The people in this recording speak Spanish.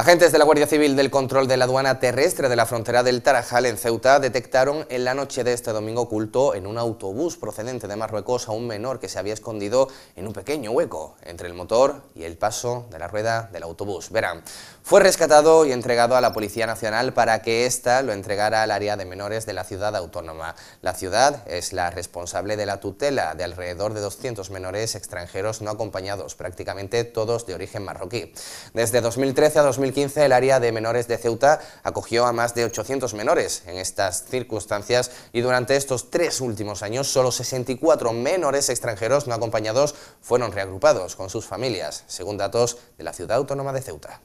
Agentes de la Guardia Civil del Control de la Aduana Terrestre de la frontera del Tarajal en Ceuta detectaron en la noche de este domingo oculto en un autobús procedente de Marruecos a un menor que se había escondido en un pequeño hueco entre el motor y el paso de la rueda del autobús. Verán, fue rescatado y entregado a la Policía Nacional para que ésta lo entregara al área de menores de la ciudad autónoma. La ciudad es la responsable de la tutela de alrededor de 200 menores extranjeros no acompañados, prácticamente todos de origen marroquí. Desde 2013 a 2015 2015 el área de menores de Ceuta acogió a más de 800 menores en estas circunstancias y durante estos tres últimos años solo 64 menores extranjeros no acompañados fueron reagrupados con sus familias, según datos de la ciudad autónoma de Ceuta.